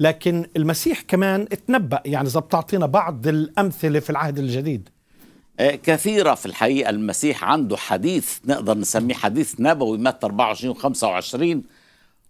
لكن المسيح كمان تنبأ يعني إذا بتعطينا بعض الأمثلة في العهد الجديد آه، كثيرة في الحقيقة المسيح عنده حديث نقدر نسميه حديث نبوي متى 24 و25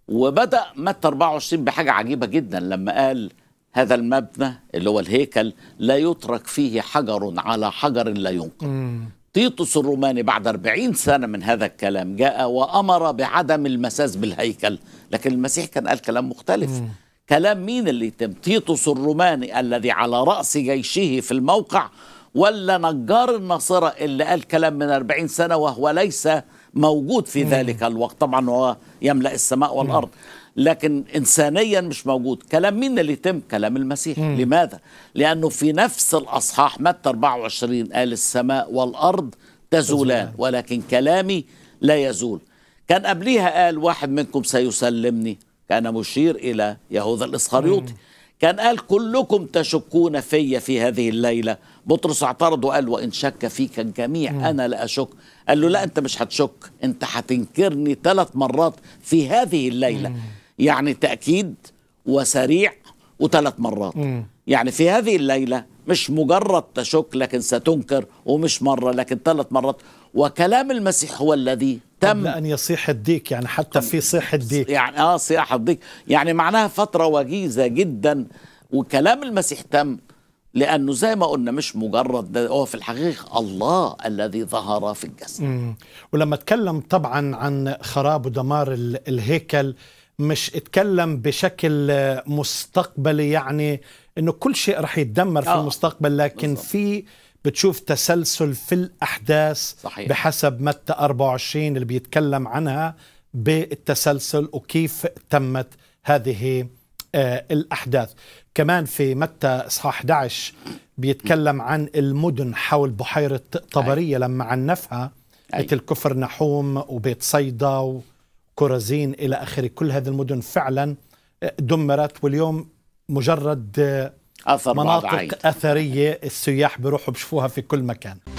وبدأ متى 24 بحاجة عجيبة جدا لما قال هذا المبنى اللي هو الهيكل لا يترك فيه حجر على حجر لا ينقل تيتوس الروماني بعد 40 سنة من هذا الكلام جاء وأمر بعدم المساس بالهيكل لكن المسيح كان قال كلام مختلف كلام مين اللي يتم تيتوس الروماني الذي على رأس جيشه في الموقع ولا نجار الناصرة اللي قال كلام من 40 سنة وهو ليس موجود في ذلك الوقت طبعا هو يملأ السماء والأرض لكن إنسانيا مش موجود كلام مين اللي يتم كلام المسيح لماذا لأنه في نفس الأصحاح متى 24 قال السماء والأرض تزولان ولكن كلامي لا يزول كان قبليها قال واحد منكم سيسلمني كان مشير إلى يهوذا الإسخريوطي كان قال كلكم تشكون في في هذه الليلة بطرس اعترض وقال وإن شك فيك الجميع مم. أنا لا أشك قال له لا أنت مش هتشك أنت هتنكرني ثلاث مرات في هذه الليلة مم. يعني تأكيد وسريع وثلاث مرات مم. يعني في هذه الليلة مش مجرد تشك لكن ستنكر ومش مرة لكن ثلاث مرات وكلام المسيح هو الذي تم قبل أن يصيح الديك يعني حتى في صيح الديك يعني آه صياح الديك يعني معناها فترة وجيزة جدا وكلام المسيح تم لأنه زي ما قلنا مش مجرد ده هو في الحقيقة الله الذي ظهر في الجسد مم. ولما اتكلم طبعا عن خراب ودمار الهيكل مش اتكلم بشكل مستقبلي يعني انه كل شيء رح يتدمر آه. في المستقبل لكن بالضبط. في بتشوف تسلسل في الأحداث صحيح. بحسب متى 24 اللي بيتكلم عنها بالتسلسل وكيف تمت هذه آه، الأحداث كمان في متى إصحاح 11 بيتكلم عن المدن حول بحيرة طبرية لما عنفها مثل كفر نحوم وبيت صيدا وكورزين إلى آخره كل هذه المدن فعلا آه، دمرت واليوم مجرد آه، اثر مناطق اثريه السياح بيروحوا بشوفوها في كل مكان